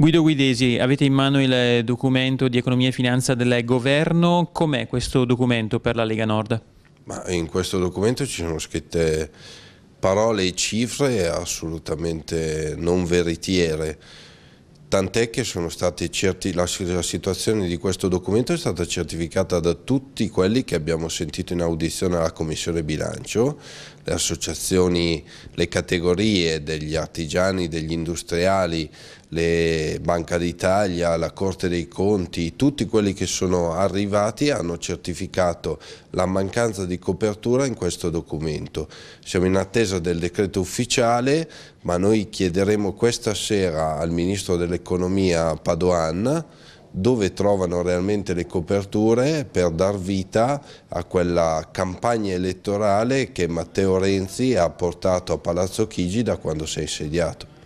Guido Guidesi, avete in mano il documento di economia e finanza del governo, com'è questo documento per la Lega Nord? Ma in questo documento ci sono scritte parole e cifre assolutamente non veritiere, tant'è che certi, la, la situazione di questo documento è stata certificata da tutti quelli che abbiamo sentito in audizione alla Commissione Bilancio, le associazioni, le categorie degli artigiani, degli industriali, la Banca d'Italia, la Corte dei Conti, tutti quelli che sono arrivati hanno certificato la mancanza di copertura in questo documento. Siamo in attesa del decreto ufficiale, ma noi chiederemo questa sera al Ministro dell'Economia Padoan dove trovano realmente le coperture per dar vita a quella campagna elettorale che Matteo Renzi ha portato a Palazzo Chigi da quando si è insediato.